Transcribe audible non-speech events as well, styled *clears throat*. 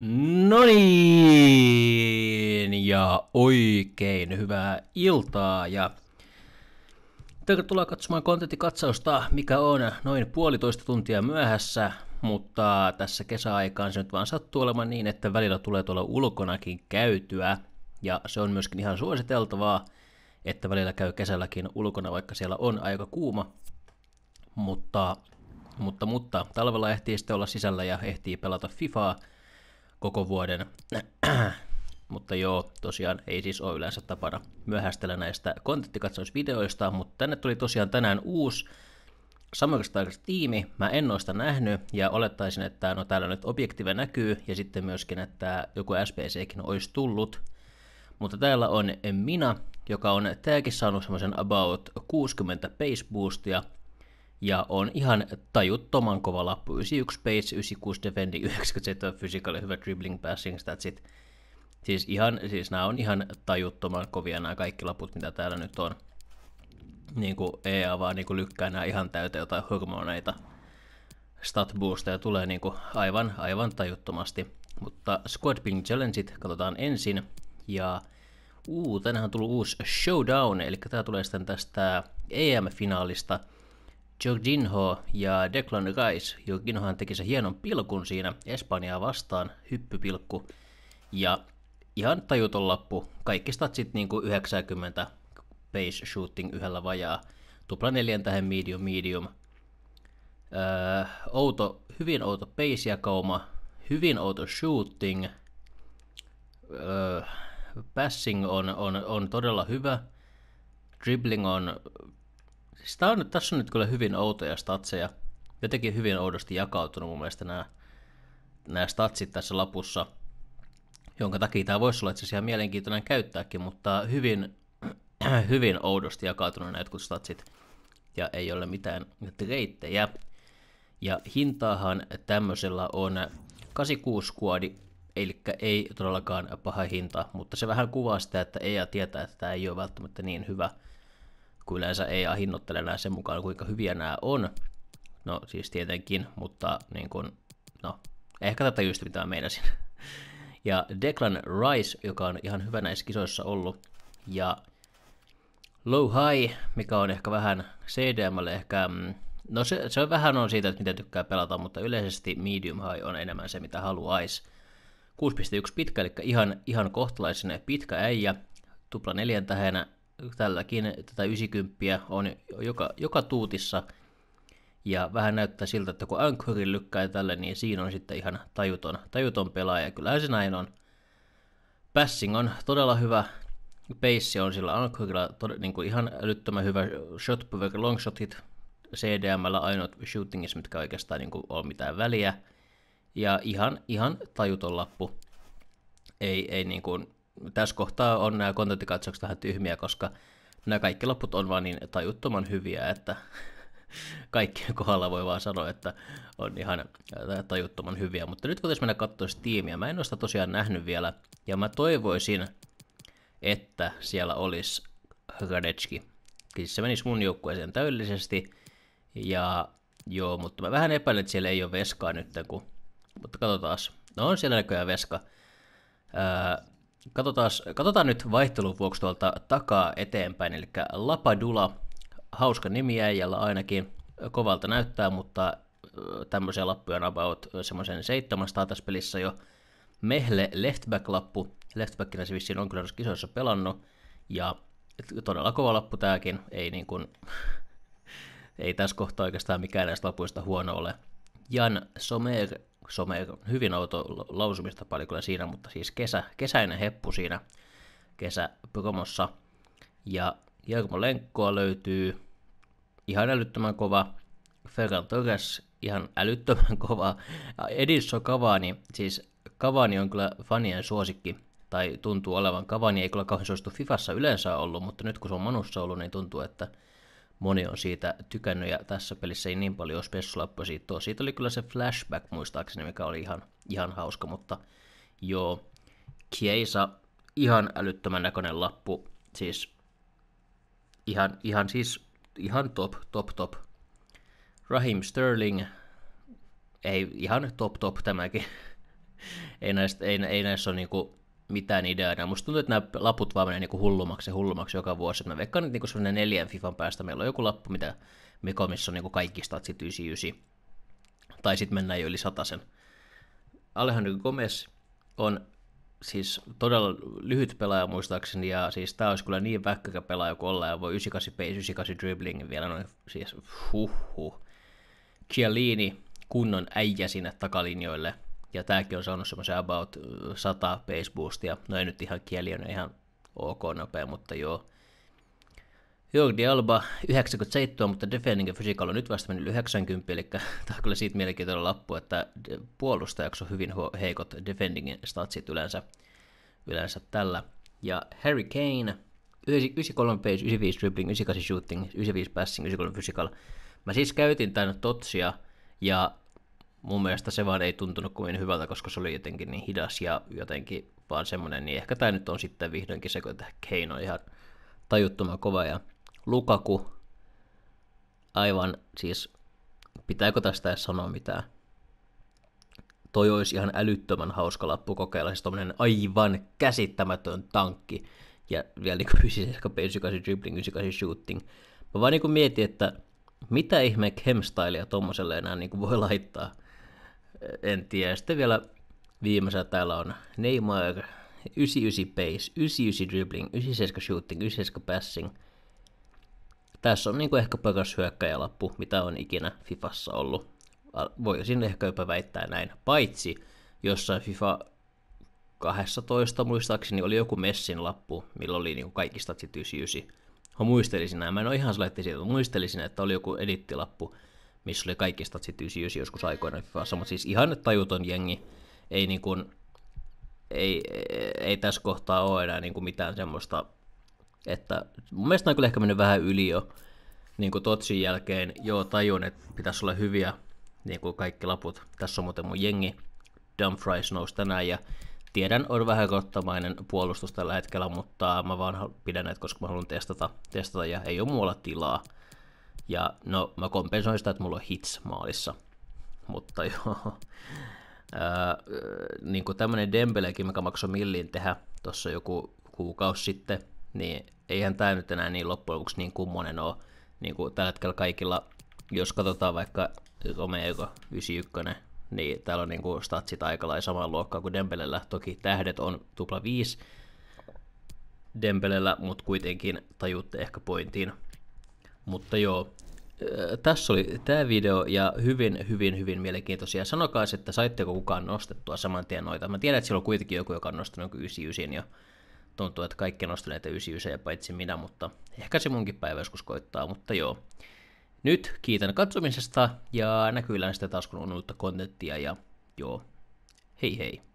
No niin, ja oikein hyvää iltaa ja tervetuloa katsomaan kontenttikatsausta, mikä on noin puolitoista tuntia myöhässä, mutta tässä kesäaikaan se nyt vaan sattuu olemaan niin, että välillä tulee tuolla ulkonakin käytyä ja se on myöskin ihan suositeltavaa, että välillä käy kesälläkin ulkona, vaikka siellä on aika kuuma, mutta, mutta, mutta talvella ehtii sitten olla sisällä ja ehtii pelata FIFAa, koko vuoden. *clears throat* mutta joo, tosiaan ei siis ole yleensä tapana myöhästellä näistä kontenttikatsausvideoista, mutta tänne tuli tosiaan tänään uusi Samoista tiimi, mä en sitä nähnyt ja olettaisin, että no täällä nyt objektiive näkyy ja sitten myöskin, että joku SPCkin olisi tullut. Mutta täällä on Mina, joka on tääkin saanut semmoisen about 60 pace boostia, ja on ihan tajuttoman kova lappu. 91 pace, 96 defending, 97 physical, hyvä dribbling passing statsit. Siis, ihan, siis nämä on ihan tajuttoman kovia nämä kaikki laput, mitä täällä nyt on. Niin kuin EA vaan niin kuin lykkää nämä ihan täyteen jotain hormoneita. Stat boosteja tulee niin kuin aivan, aivan tajuttomasti. Mutta Squad Ping Challengeit katsotaan ensin. Ja uu, tänähän on tullut uusi showdown, eli tämä tulee sitten tästä EM-finaalista – Jorginho ja Declan Rice. Jorginhohan teki se hienon pilkun siinä Espanjaa vastaan, hyppypilkku. Ja ihan tajuton lappu. Kaikki statsit niin kuin 90 base shooting yhdellä vajaa. Tupla neljän tähän medium medium. Öö, outo, hyvin outo pace jakauma, hyvin outo shooting. Öö, passing on, on, on todella hyvä. Dribbling on siis tää on, tässä on nyt kyllä hyvin outoja statseja. Jotenkin hyvin oudosti jakautunut mun mielestä nämä, nämä statsit tässä lapussa, jonka takia tämä voisi olla itse asiassa ihan mielenkiintoinen käyttääkin, mutta hyvin, *clears throat* hyvin oudosti jakautunut nämä jotkut statsit ja ei ole mitään reittejä. Ja hintaahan tämmöisellä on 86 kuodi, eli ei todellakaan paha hinta, mutta se vähän kuvaa sitä, että ei tietää, että tämä ei ole välttämättä niin hyvä – kun yleensä ei hinnoittele nämä sen mukaan, kuinka hyviä nämä on. No siis tietenkin, mutta niin kun, no, ehkä tätä just mitä meinasin. Ja Declan Rice, joka on ihan hyvä näissä kisoissa ollut. Ja Low High, mikä on ehkä vähän CDMlle ehkä... Mm, no se, se on vähän on siitä, että mitä tykkää pelata, mutta yleisesti medium high on enemmän se, mitä haluaisi. 6.1 pitkä, eli ihan, ihan kohtalaisen pitkä äijä, tupla neljän tähänä, tälläkin tätä 90 on joka, joka tuutissa. Ja vähän näyttää siltä, että kun Anchorin lykkää tälle, niin siinä on sitten ihan tajuton, tajuton pelaaja. Kyllähän se näin on. Passing on todella hyvä. pace on sillä Anchorilla tod- niin kuin ihan älyttömän hyvä. Shot per longshotit. CDMllä ainoat shootingissa, mitkä oikeastaan niin kuin on mitään väliä. Ja ihan, ihan tajuton lappu. Ei, ei niin kuin tässä kohtaa on nämä kontenttikatsaukset vähän tyhmiä, koska nämä kaikki loput on vaan niin tajuttoman hyviä, että *laughs* kaikkien kohdalla voi vaan sanoa, että on ihan äh, tajuttoman hyviä. Mutta nyt voitaisiin mennä katsoa Steamia. Mä en ole sitä tosiaan nähnyt vielä, ja mä toivoisin, että siellä olisi Hradecki. Siis se menisi mun joukkueeseen täydellisesti, ja joo, mutta mä vähän epäilen, että siellä ei ole veskaa nyt, kun... mutta katsotaan. No on siellä näköjään veska. Öö, Katsotaan, katsotaan nyt vaihtelun vuoksi tuolta takaa eteenpäin, eli Lapadula, hauska nimi äijällä ainakin, kovalta näyttää, mutta tämmöisiä lappuja on about semmoisen 700 tässä pelissä jo. Mehle leftback-lappu, leftbackinä se vissiin on kyllä kisoissa pelannut, ja todella kova lappu tääkin, ei niin kuin, *laughs* ei tässä kohtaa oikeastaan mikään näistä lapuista huono ole. Jan Somer, Somer, hyvin outo lausumista paljon kyllä siinä, mutta siis kesä, kesäinen heppu siinä kesäpromossa. Ja Jarmo Lenkkoa löytyy, ihan älyttömän kova, Ferran Torres ihan älyttömän *laughs* kova, Edisso Cavani, siis Cavani on kyllä fanien suosikki, tai tuntuu olevan. Cavani ei kyllä kauhean suosittu Fifassa yleensä ollut, mutta nyt kun se on Manussa ollut, niin tuntuu, että moni on siitä tykännyt, ja tässä pelissä ei niin paljon spessulappuja siitä tuo. Siitä oli kyllä se flashback muistaakseni, mikä oli ihan, ihan hauska, mutta joo, Kiesa, ihan älyttömän näköinen lappu, siis ihan, ihan siis ihan top, top, top. Rahim Sterling, ei ihan top, top tämäkin. *laughs* ei, näistä, ei, ei näissä ole niinku mitään ideaa Musta tuntuu, että nämä laput vaan menee niin hullumaksi ja hullumaksi joka vuosi. Mä veikkaan, että niin semmoinen neljän FIFAn päästä meillä on joku lappu, mitä Mekomissa on niin kaikista, että 99. Tai sitten mennään jo yli sen. Alejandro Gomez on siis todella lyhyt pelaaja muistaakseni, ja siis tää olisi kyllä niin väkkäkä pelaaja kuin ollaan, ja voi 98 pace, 98 dribbling vielä noin, siis huh. Chialini, kunnon äijä sinne takalinjoille – ja tämäkin on saanut semmoisen about 100 pace boostia. No ei nyt ihan kieli on ihan ok nopea, mutta joo. Jordi Alba 97, mutta defending physical on nyt vasta mennyt 90, eli tämä on kyllä siitä mielenkiintoinen lappu, että puolustajaksi on hyvin heikot Defending statsit yleensä, yleensä tällä. Ja Harry Kane, 93 pace, 95 dribbling, 98 shooting, 95 passing, 93 physical. Mä siis käytin tämän totsia, ja mun mielestä se vaan ei tuntunut kovin hyvältä, koska se oli jotenkin niin hidas ja jotenkin vaan semmoinen, niin ehkä tämä nyt on sitten vihdoinkin se, kun Keino ihan tajuttoman kova ja Lukaku aivan siis, pitääkö tästä edes sanoa mitään? Toi olisi ihan älyttömän hauska lappu kokeilla, siis tommonen aivan käsittämätön tankki ja vielä niin 97 dribbling, 98 shooting. Mä vaan niinku mietin, että mitä ihme chemstylia tommoselle enää niinku voi laittaa – en tiedä. Sitten vielä viimeisellä on Neymar, 99 pace, 99 dribbling, 97 shooting, 97 passing. Tässä on niin kuin ehkä paras hyökkäjälappu, mitä on ikinä Fifassa ollut. Voisin ehkä jopa väittää näin, paitsi jossain FIFA 12 muistaakseni oli joku Messin lappu, millä oli niin kaikista kaikista 99. Mä muistelisin näin, mä en ole ihan sellainen että muistelisin, että oli joku edittilappu, missä oli kaikki statsit 99 joskus aikoina Fifassa, mutta siis ihan tajuton jengi. Ei, niin kuin, ei, ei, ei tässä kohtaa ole enää niin kuin mitään semmoista, että mun mielestä on kyllä ehkä mennyt vähän yli jo niin kuin Totsin jälkeen, joo, tajun, että pitäisi olla hyviä niin kuin kaikki laput. Tässä on muuten mun jengi. Dumfries nousi tänään ja tiedän, on vähän kottamainen puolustus tällä hetkellä, mutta mä vaan pidän näitä, koska mä haluan testata, testata ja ei ole muualla tilaa. Ja no, mä kompensoin sitä, että mulla on hits maalissa. Mutta joo. Äh, niin kuin tämmönen Dembelekin, mikä maksoi milliin tehdä tuossa joku kuukausi sitten, niin eihän tämä nyt enää niin loppujen lopuksi niin kummonen ole. Niin kuin tällä hetkellä kaikilla, jos katsotaan vaikka Romeo 91, niin täällä on niin kuin statsit aika lailla samaa luokkaa kuin Dembelellä. Toki tähdet on tupla 5 Dembelellä, mutta kuitenkin tajuutte ehkä pointin. Mutta joo, tässä oli tämä video ja hyvin, hyvin, hyvin mielenkiintoisia. Sanokaa, että saitteko kukaan nostettua saman tien noita. Mä tiedän, että siellä on kuitenkin joku, joka on nostanut 99 ja tuntuu, että kaikki nostaa näitä 99 paitsi minä, mutta ehkä se munkin päivä joskus koittaa, mutta joo. Nyt kiitän katsomisesta ja näkyy sitä taas kun on uutta kontenttia ja joo, hei hei.